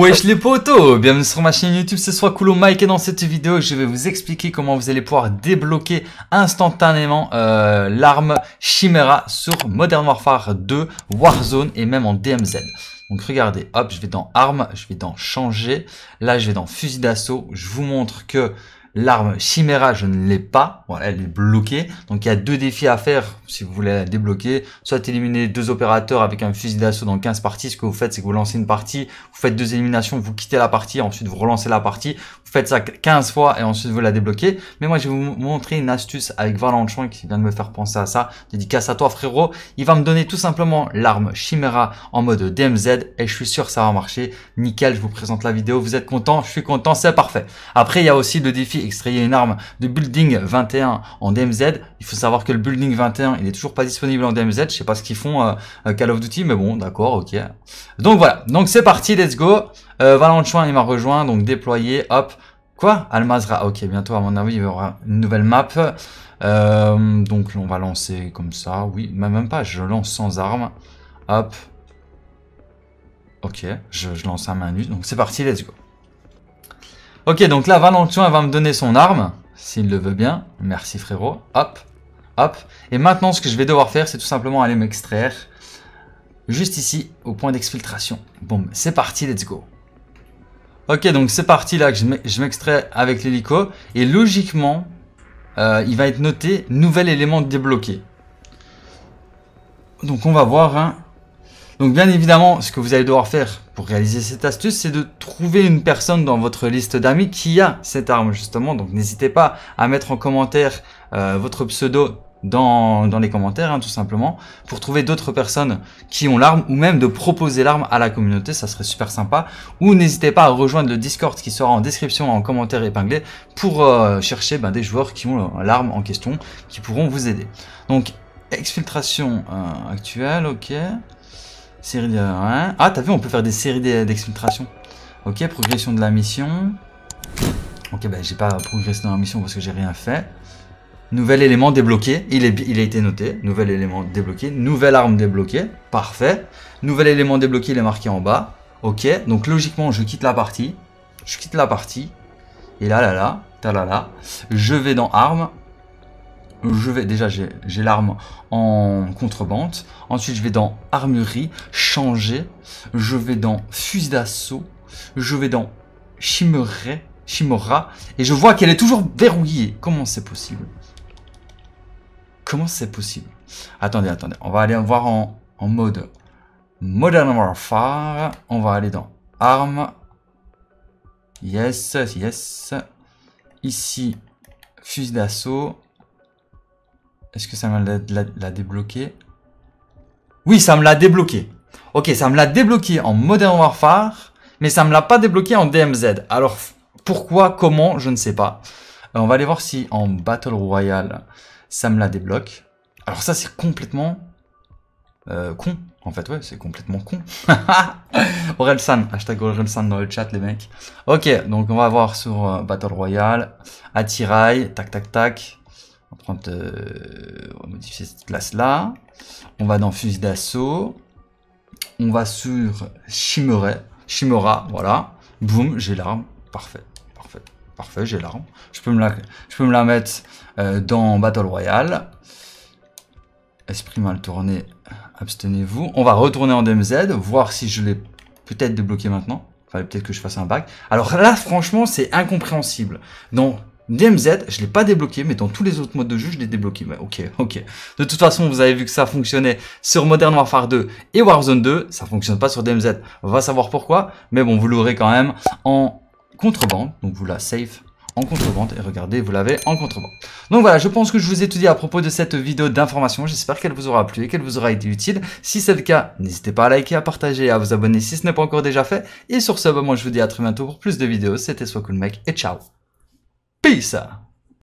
Wesh les potos, bienvenue sur ma chaîne YouTube, c'est soit Coolo Mike et dans cette vidéo je vais vous expliquer comment vous allez pouvoir débloquer instantanément euh, l'arme Chimera sur Modern Warfare 2, Warzone et même en DMZ. Donc regardez, hop, je vais dans armes, je vais dans changer, là je vais dans fusil d'assaut, je vous montre que L'arme Chimera, je ne l'ai pas. Voilà, elle est bloquée. Donc il y a deux défis à faire si vous voulez la débloquer. Soit éliminer deux opérateurs avec un fusil d'assaut dans 15 parties. Ce que vous faites, c'est que vous lancez une partie, vous faites deux éliminations, vous quittez la partie, ensuite vous relancez la partie, vous faites ça 15 fois et ensuite vous la débloquez. Mais moi, je vais vous montrer une astuce avec Valenchon qui vient de me faire penser à ça. Dédicace à toi, frérot. Il va me donner tout simplement l'arme Chimera en mode DMZ et je suis sûr que ça va marcher. Nickel, je vous présente la vidéo. Vous êtes content Je suis content, c'est parfait. Après, il y a aussi le défi extrayer une arme de Building 21 en DMZ. Il faut savoir que le Building 21, il est toujours pas disponible en DMZ. Je sais pas ce qu'ils font euh, euh, Call of Duty, mais bon, d'accord, ok. Donc voilà. Donc c'est parti, let's go. Euh, il m'a rejoint, donc déployé, hop. Quoi Almazra, ok, bientôt à mon avis, il y aura une nouvelle map. Euh, donc on va lancer comme ça, oui, même pas, je lance sans arme. Hop. Ok, je, lance à main nue, donc c'est parti, let's go. Ok, donc là, Valentin va me donner son arme, s'il le veut bien. Merci frérot, hop, hop. Et maintenant, ce que je vais devoir faire, c'est tout simplement aller m'extraire juste ici au point d'exfiltration. Bon, c'est parti, let's go. Ok, donc c'est parti là que je m'extrais avec l'hélico. Et logiquement, euh, il va être noté nouvel élément débloqué. Donc on va voir. Hein. Donc bien évidemment, ce que vous allez devoir faire pour réaliser cette astuce, c'est de trouver une personne dans votre liste d'amis qui a cette arme justement. Donc n'hésitez pas à mettre en commentaire euh, votre pseudo dans, les commentaires, hein, tout simplement, pour trouver d'autres personnes qui ont l'arme, ou même de proposer l'arme à la communauté, ça serait super sympa. Ou n'hésitez pas à rejoindre le Discord qui sera en description, en commentaire épinglé, pour euh, chercher bah, des joueurs qui ont l'arme en question, qui pourront vous aider. Donc, exfiltration euh, actuelle, ok. Série Ah, t'as vu, on peut faire des séries d'exfiltration. Ok, progression de la mission. Ok, ben j'ai pas progressé dans la mission parce que j'ai rien fait. Nouvel élément débloqué, il, est, il a été noté. Nouvel élément débloqué, nouvelle arme débloquée, parfait. Nouvel élément débloqué, il est marqué en bas. Ok, donc logiquement, je quitte la partie. Je quitte la partie. Et là, là, là, là, là. Je vais dans armes. Je vais, déjà, j'ai l'arme en contrebande. Ensuite, je vais dans armurerie, changer. Je vais dans fusil d'assaut. Je vais dans chimera et je vois qu'elle est toujours verrouillée. Comment c'est possible Comment c'est possible Attendez, attendez. On va aller voir en, mode Modern Warfare. On va aller dans Armes. Yes, yes. Ici, fusil d'assaut. Est-ce que ça m'a l'a débloqué Oui, ça me l'a débloqué. Ok, ça me l'a débloqué en Modern Warfare, mais ça me l'a pas débloqué en DMZ. Alors, pourquoi, comment, je ne sais pas. Euh, on va aller voir si en Battle Royale, ça me la débloque. Alors ça, c'est complètement euh, con. En fait, ouais, c'est complètement con. Orelsan, hashtag Orelsan dans le chat, les mecs. Ok, donc on va voir sur euh, Battle Royale, attirail, tac, tac, tac. Euh, on va modifier cette classe-là. On va dans fusil d'assaut. On va sur Chimera, Chimera, voilà. Boum, j'ai l'arme, parfait. Parfait, j'ai l'arme. Je peux me la, je peux me la mettre euh, dans Battle Royale. Esprit mal tourné, abstenez-vous. On va retourner en DMZ, voir si je l'ai peut-être débloqué maintenant. Fallait peut-être que je fasse un bac. Alors là, franchement, c'est incompréhensible. Dans DMZ, je ne l'ai pas débloqué, mais dans tous les autres modes de jeu, je l'ai débloqué. Mais ok, ok. De toute façon, vous avez vu que ça fonctionnait sur Modern Warfare 2 et Warzone 2. Ça fonctionne pas sur DMZ. On va savoir pourquoi, mais bon, vous l'aurez quand même en contrebande. Donc vous la save en contrebande et regardez vous l'avez en contrebande donc voilà je pense que je vous ai tout dit à propos de cette vidéo d'information j'espère qu'elle vous aura plu et qu'elle vous aura été utile si c'est le cas n'hésitez pas à liker à partager et à vous abonner si ce n'est pas encore déjà fait et sur ce moment bah, moi je vous dis à très bientôt pour plus de vidéos c'était soit cool mec et ciao peace